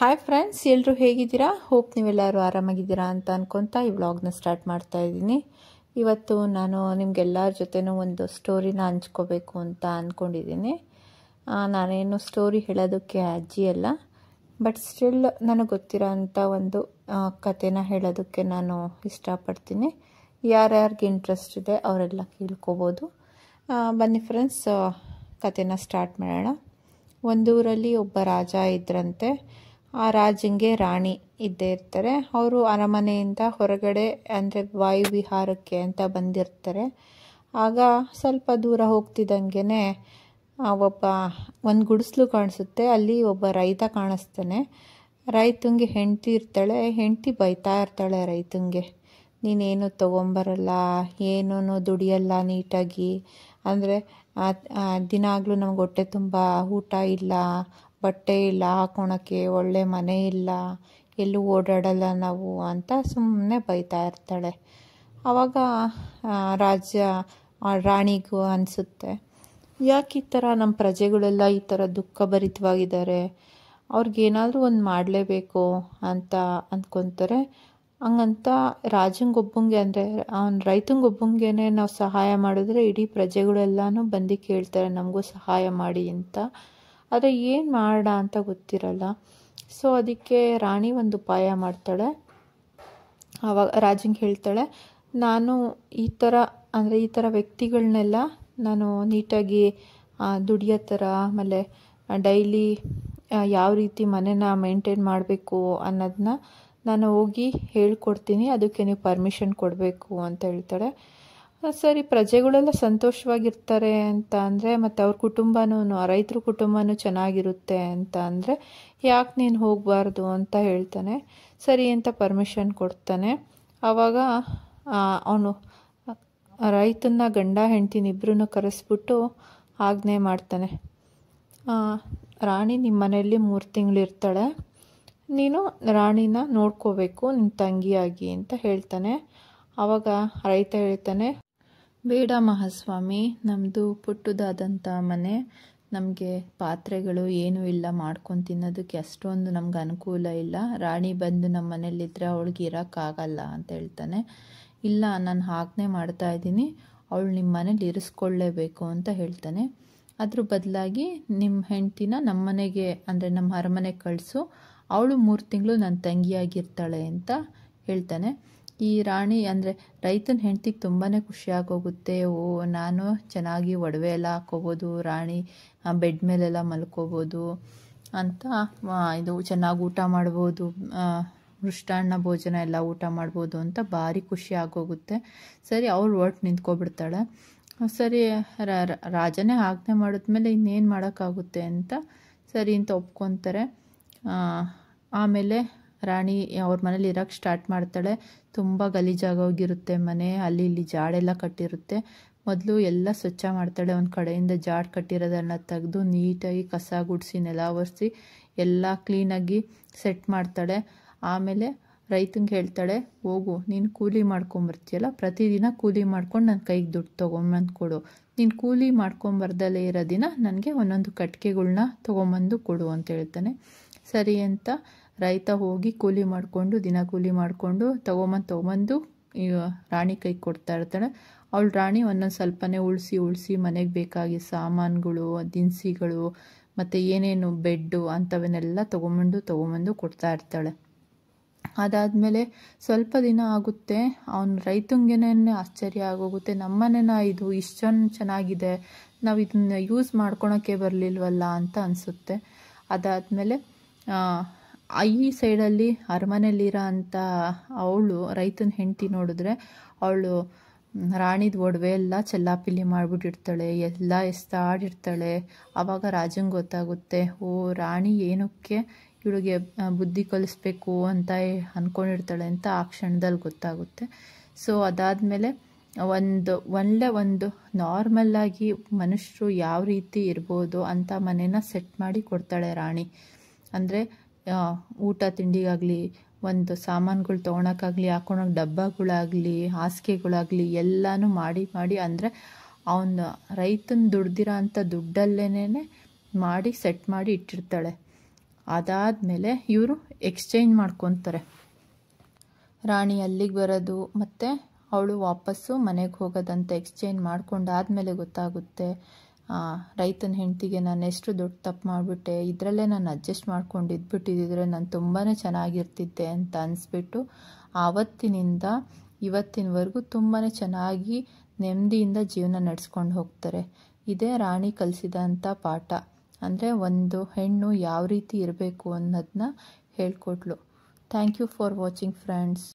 hi friends ಎಲ್ಲರೂ ಹೇಗಿದ್ದೀರಾ hope ನೀವೆಲ್ಲರೂ ಆರಾಮಾಗಿದ್ದೀರಾ ಅಂತ ಅಂದ್ಕೊತಾ ಈ ವ್ಲಾಗ್ನ ಸ್ಟಾರ್ಟ್ ಮಾಡ್ತಾ ಇದ್ದೀನಿ ಇವತ್ತು ನಾನು ನಿಮಗೆಲ್ಲರ ಜೊತೆನೂ ಒಂದು ಸ್ಟೋರಿನ ಹಂಚ್ಕೋಬೇಕು ಅಂತ ಅಂದ್ಕೊಂಡಿದ್ದೀನಿ ನಾನೇನು ಸ್ಟೋರಿ ಹೇಳೋದಕ್ಕೆ ಅಜ್ಜಿ ಅಲ್ಲ ಬಟ್ ಸ್ಟಿಲ್ ನನಗೆ ಗೊತ್ತಿರೋ ಅಂಥ ಒಂದು ಕತೆನ ಹೇಳೋದಕ್ಕೆ ನಾನು ಇಷ್ಟಪಡ್ತೀನಿ ಯಾರ್ಯಾರಿಗೆ ಇಂಟ್ರೆಸ್ಟ್ ಇದೆ ಅವರೆಲ್ಲ ಕೇಳ್ಕೊಬೋದು ಬನ್ನಿ ಫ್ರೆಂಡ್ಸ್ ಕತೆನ ಸ್ಟಾರ್ಟ್ ಮಾಡೋಣ ಒಂದೂರಲ್ಲಿ ಒಬ್ಬ ರಾಜ ಇದ್ರಂತೆ ಆ ರಾಜನಿಗೆ ರಾಣಿ ಇದ್ದೇ ಇರ್ತಾರೆ ಅವರು ಅರಮನೆಯಿಂದ ಹೊರಗಡೆ ಅಂದರೆ ವಾಯುವಿಹಾರಕ್ಕೆ ಅಂತ ಬಂದಿರ್ತಾರೆ ಆಗ ಸ್ವಲ್ಪ ದೂರ ಹೋಗ್ತಿದ್ದಂಗೆ ಒಬ್ಬ ಒಂದು ಗುಡಿಸ್ಲು ಕಾಣಿಸುತ್ತೆ ಅಲ್ಲಿ ಒಬ್ಬ ರೈತ ಕಾಣಿಸ್ತಾನೆ ರೈತಂಗೆ ಹೆಂಡತಿ ಇರ್ತಾಳೆ ಹೆಂಡತಿ ಬೈತಾ ಇರ್ತಾಳೆ ರೈತಂಗೆ ನೀನೇನು ತೊಗೊಂಬರಲ್ಲ ಏನೂ ದುಡಿಯಲ್ಲ ನೀಟಾಗಿ ಅಂದರೆ ದಿನಾಗಲೂ ನಮ್ಗೆ ಹೊಟ್ಟೆ ತುಂಬ ಊಟ ಇಲ್ಲ ಬಟ್ಟೆ ಇಲ್ಲ ಹಾಕೊಳಕ್ಕೆ ಒಳ್ಳೆ ಮನೆ ಇಲ್ಲ ಎಲ್ಲೂ ಓಡಾಡಲ್ಲ ನಾವು ಅಂತ ಸುಮ್ಮನೆ ಬೈತಾ ಇರ್ತಾಳೆ ಆವಾಗ ರಾಜ ರಾಣಿಗೂ ಅನಿಸುತ್ತೆ ಯಾಕೆ ಈ ಥರ ನಮ್ಮ ಪ್ರಜೆಗಳೆಲ್ಲ ಈ ಥರ ದುಃಖ ಭರಿತವಾಗಿದ್ದಾರೆ ಅವ್ರಿಗೇನಾದರೂ ಒಂದು ಮಾಡಲೇಬೇಕು ಅಂತ ಅಂದ್ಕೊತಾರೆ ಹಂಗಂತ ರಾಜಂಗೊಬ್ಬಂಗೆ ಅಂದರೆ ಅವ್ನ ರೈತಂಗೊಬ್ಬಂಗೆ ನಾವು ಸಹಾಯ ಮಾಡಿದ್ರೆ ಇಡೀ ಪ್ರಜೆಗಳೆಲ್ಲನೂ ಬಂದು ಕೇಳ್ತಾರೆ ನಮಗೂ ಸಹಾಯ ಮಾಡಿ ಅಂತ ಆದರೆ ಏನು ಮಾಡ ಅಂತ ಗೊತ್ತಿರಲ್ಲ ಸೊ ಅದಕ್ಕೆ ರಾಣಿ ಒಂದು ಉಪಾಯ ಮಾಡ್ತಾಳೆ ಆವಾಗ ರಾಜಂಗೆ ಹೇಳ್ತಾಳೆ ನಾನು ಈ ಥರ ಅಂದರೆ ಈ ಥರ ವ್ಯಕ್ತಿಗಳನ್ನೆಲ್ಲ ನಾನು ನೀಟಾಗಿ ದುಡಿಯೋ ಥರ ಆಮೇಲೆ ಡೈಲಿ ಯಾವ ರೀತಿ ಮನೇನ ಮೇಂಟೈನ್ ಮಾಡಬೇಕು ಅನ್ನೋದನ್ನ ನಾನು ಹೋಗಿ ಹೇಳ್ಕೊಡ್ತೀನಿ ಅದಕ್ಕೆ ನೀವು ಪರ್ಮಿಷನ್ ಕೊಡಬೇಕು ಅಂತ ಹೇಳ್ತಾಳೆ ಸರಿ ಪ್ರಜೆಗಳೆಲ್ಲ ಸಂತೋಷವಾಗಿರ್ತಾರೆ ಅಂತ ಅಂದರೆ ಮತ್ತು ಅವ್ರ ಕುಟುಂಬನೂ ರೈತರ ಕುಟುಂಬನೂ ಚೆನ್ನಾಗಿರುತ್ತೆ ಅಂತ ಅಂದರೆ ಯಾಕೆ ನೀನು ಹೋಗಬಾರ್ದು ಅಂತ ಹೇಳ್ತಾನೆ ಸರಿ ಅಂತ ಪರ್ಮಿಷನ್ ಕೊಡ್ತಾನೆ ಆವಾಗ ಅವನು ರೈತನ ಗಂಡ ಹೆಂಡ್ತಿನಿಬ್ರು ಕರೆಸ್ಬಿಟ್ಟು ಆಜ್ಞೆ ಮಾಡ್ತಾನೆ ರಾಣಿ ನಿಮ್ಮ ಮನೆಯಲ್ಲಿ ಮೂರು ಇರ್ತಾಳೆ ನೀನು ರಾಣಿನ ನೋಡ್ಕೋಬೇಕು ನಿನ್ನ ತಂಗಿಯಾಗಿ ಅಂತ ಹೇಳ್ತಾನೆ ಆವಾಗ ರೈತ ಹೇಳ್ತಾನೆ ಬೇಡ ಮಹಾಸ್ವಾಮಿ ನಮ್ಮದು ಪುಟ್ಟದಾದಂಥ ಮನೆ ನಮಗೆ ಪಾತ್ರೆಗಳು ಏನೂ ಇಲ್ಲ ಮಾಡ್ಕೊಂಡು ತಿನ್ನೋದಕ್ಕೆ ಅಷ್ಟೊಂದು ನಮ್ಗೆ ಅನುಕೂಲ ಇಲ್ಲ ರಾಣಿ ಬಂದು ನಮ್ಮ ಮನೇಲಿದ್ದರೆ ಅವಳಿಗೆ ಇರೋಕ್ಕಾಗಲ್ಲ ಅಂತ ಹೇಳ್ತಾನೆ ಇಲ್ಲ ನಾನು ಮಾಡ್ತಾ ಇದ್ದೀನಿ ಅವಳು ನಿಮ್ಮ ಮನೇಲಿ ಇರಿಸ್ಕೊಳ್ಳೇಬೇಕು ಅಂತ ಹೇಳ್ತಾನೆ ಅದ್ರ ಬದಲಾಗಿ ನಿಮ್ಮ ಹೆಂಡ್ತಿನ ನಮ್ಮ ಮನೆಗೆ ಅಂದರೆ ನಮ್ಮ ಅರಮನೆ ಕಳಿಸು ಅವಳು ಮೂರು ತಿಂಗಳು ನನ್ನ ತಂಗಿಯಾಗಿರ್ತಾಳೆ ಅಂತ ಹೇಳ್ತಾನೆ ಈ ರಾಣಿ ಅಂದರೆ ರೈತನ ಹೆಂಡ್ತಿಗೆ ತುಂಬಾ ಖುಷಿಯಾಗೋಗುತ್ತೆ ಓ ನಾನು ಚೆನ್ನಾಗಿ ಒಡವೆ ಎಲ್ಲ ಹಾಕ್ಕೊಬೋದು ರಾಣಿ ಬೆಡ್ ಮೇಲೆಲ್ಲ ಮಲ್ಕೋಬೋದು ಅಂತ ಇದು ಚೆನ್ನಾಗಿ ಊಟ ಮಾಡ್ಬೋದು ಮೃಷ್ಟಾನ್ನ ಭೋಜನ ಎಲ್ಲ ಊಟ ಮಾಡ್ಬೋದು ಅಂತ ಭಾರಿ ಖುಷಿ ಆಗೋಗುತ್ತೆ ಸರಿ ಅವ್ರು ಒಟ್ಟು ನಿಂತ್ಕೊಬಿಡ್ತಾಳೆ ಸರಿ ರಾಜನೇ ಆಜ್ಞೆ ಮಾಡಿದ್ಮೇಲೆ ಇನ್ನೇನು ಮಾಡೋಕ್ಕಾಗುತ್ತೆ ಅಂತ ಸರಿ ಅಂತ ಒಪ್ಕೊತಾರೆ ಆಮೇಲೆ ರಾಣಿ ಅವ್ರ ಮನೇಲಿ ಇರೋಕ್ಕೆ ಸ್ಟಾರ್ಟ್ ಮಾಡ್ತಾಳೆ ತುಂಬ ಗಲೀಜಾಗೋಗಿರುತ್ತೆ ಮನೆ ಅಲ್ಲಿ ಇಲ್ಲಿ ಜಾಡೆಲ್ಲ ಕಟ್ಟಿರುತ್ತೆ ಮೊದಲು ಎಲ್ಲ ಸ್ವಚ್ಛ ಮಾಡ್ತಾಳೆ ಒಂದು ಕಡೆಯಿಂದ ಜಾಡ್ ಕಟ್ಟಿರೋದನ್ನು ತೆಗೆದು ನೀಟಾಗಿ ಕಸ ಗುಡಿಸಿ ನೆಲ ಒರೆಸಿ ಎಲ್ಲ ಕ್ಲೀನಾಗಿ ಸೆಟ್ ಮಾಡ್ತಾಳೆ ಆಮೇಲೆ ರೈತಂಗೆ ಹೇಳ್ತಾಳೆ ಹೋಗು ನೀನು ಕೂಲಿ ಮಾಡ್ಕೊಂಬರ್ತೀಯಲ್ಲ ಪ್ರತಿದಿನ ಕೂಲಿ ಮಾಡ್ಕೊಂಡು ನನ್ನ ಕೈಗೆ ದುಡ್ಡು ತೊಗೊಂಬಂದು ಕೊಡು ನೀನು ಕೂಲಿ ಮಾಡ್ಕೊಂಬರ್ದಲ್ಲೇ ಇರೋ ದಿನ ನನಗೆ ಒಂದೊಂದು ಕಟ್ಕೆಗಳನ್ನ ತೊಗೊಂಬಂದು ಕೊಡು ಅಂತ ಹೇಳ್ತಾನೆ ಸರಿ ಅಂತ ರೈತ ಹೋಗಿ ಕೂಲಿ ಮಾಡಿಕೊಂಡು ದಿನ ಕೂಲಿ ಮಾಡಿಕೊಂಡು ತೊಗೊಂಬಂದು ತೊಗೊಂಬಂದು ರಾಣಿ ಕೈಗೆ ಕೊಡ್ತಾ ಇರ್ತಾಳೆ ಅವಳು ರಾಣಿ ಒಂದೊಂದು ಸ್ವಲ್ಪನೇ ಉಳಿಸಿ ಉಳಿಸಿ ಮನೆಗೆ ಬೇಕಾಗಿ ಸಾಮಾನುಗಳು ದಿನಸಿಗಳು ಮತ್ತು ಏನೇನು ಬೆಡ್ಡು ಅಂಥವನ್ನೆಲ್ಲ ತೊಗೊಂಬಂದು ತೊಗೊಂಬಂದು ಕೊಡ್ತಾ ಇರ್ತಾಳೆ ಅದಾದಮೇಲೆ ಸ್ವಲ್ಪ ದಿನ ಆಗುತ್ತೆ ಅವನ ರೈತಂಗೆನೇ ಆಶ್ಚರ್ಯ ಆಗೋಗುತ್ತೆ ನಮ್ಮನೇನ ಇದು ಜನ ಚೆನ್ನಾಗಿದೆ ನಾವು ಇದನ್ನ ಯೂಸ್ ಮಾಡ್ಕೊಳೋಕ್ಕೆ ಬರಲಿಲ್ವಲ್ಲ ಅಂತ ಅನಿಸುತ್ತೆ ಅದಾದಮೇಲೆ ಈ ಸೈಡಲ್ಲಿ ಅರಮನೆಯಲ್ಲಿರೋ ಅಂಥ ಅವಳು ರೈತನ ಹೆಂಡತಿ ನೋಡಿದ್ರೆ ಅವಳು ರಾಣಿದ ಒಡವೆ ಎಲ್ಲ ಚೆಲ್ಲಾಪಿಲ್ಲಿ ಮಾಡಿಬಿಟ್ಟಿರ್ತಾಳೆ ಎಲ್ಲ ಎಸ್ತಾಡಿರ್ತಾಳೆ ಆವಾಗ ರಾಜಂಗೆ ಗೊತ್ತಾಗುತ್ತೆ ಓ ರಾಣಿ ಏನಕ್ಕೆ ಇವಳಿಗೆ ಬುದ್ಧಿ ಕಲಿಸ್ಬೇಕು ಅಂತ ಅಂದ್ಕೊಂಡಿರ್ತಾಳೆ ಅಂತ ಆ ಕ್ಷಣದಲ್ಲಿ ಗೊತ್ತಾಗುತ್ತೆ ಸೊ ಅದಾದಮೇಲೆ ಒಂದು ಒಳ್ಳೆ ಒಂದು ನಾರ್ಮಲ್ಲಾಗಿ ಮನುಷ್ಯರು ಯಾವ ರೀತಿ ಇರ್ಬೋದು ಅಂತ ಮನೇನ ಸೆಟ್ ಮಾಡಿ ಕೊಡ್ತಾಳೆ ರಾಣಿ ಅಂದರೆ ಊಟ ತಿಂಡಿಗಾಗಲಿ ಒಂದು ಸಾಮಾನುಗಳು ತೊಗೊಳಕ್ಕಾಗಲಿ ಹಾಕೊಳಕ್ಕೆ ಡಬ್ಬಗಳಾಗಲಿ ಹಾಸಿಗೆಗಳಾಗಲಿ ಎಲ್ಲನೂ ಮಾಡಿ ಮಾಡಿ ಅಂದರೆ ಅವನ ರೈತನ ದುಡ್ದಿರೋ ಅಂಥ ದುಡ್ಡಲ್ಲೇನೆ ಮಾಡಿ ಸೆಟ್ ಮಾಡಿ ಇಟ್ಟಿರ್ತಾಳೆ ಮೇಲೆ ಇವರು ಎಕ್ಸ್ಚೇಂಜ್ ಮಾಡ್ಕೊತಾರೆ ರಾಣಿ ಅಲ್ಲಿಗೆ ಬರೋದು ಮತ್ತು ಅವಳು ವಾಪಸ್ಸು ಮನೆಗೆ ಹೋಗೋದಂತ ಎಕ್ಸ್ಚೇಂಜ್ ಮೇಲೆ ಗೊತ್ತಾಗುತ್ತೆ ರೈತನ ಹೆಂಡತಿಗೆ ನಾನು ಎಷ್ಟು ದೊಡ್ಡ ತಪ್ಪು ಮಾಡಿಬಿಟ್ಟೆ ಇದರಲ್ಲೇ ನಾನು ಅಡ್ಜಸ್ಟ್ ಮಾಡ್ಕೊಂಡು ಇದ್ಬಿಟ್ಟಿದ್ದಿದ್ರೆ ನಾನು ತುಂಬಾ ಚೆನ್ನಾಗಿರ್ತಿದ್ದೆ ಅಂತ ಅನಿಸ್ಬಿಟ್ಟು ಆವತ್ತಿನಿಂದ ಇವತ್ತಿನವರೆಗೂ ತುಂಬಾ ಚೆನ್ನಾಗಿ ನೆಮ್ಮದಿಯಿಂದ ಜೀವನ ನಡೆಸ್ಕೊಂಡು ಹೋಗ್ತಾರೆ ಇದೇ ರಾಣಿ ಕಲಿಸಿದಂಥ ಪಾಠ ಅಂದರೆ ಒಂದು ಹೆಣ್ಣು ಯಾವ ರೀತಿ ಇರಬೇಕು ಅನ್ನೋದನ್ನ ಹೇಳ್ಕೊಟ್ಲು thank you for watching friends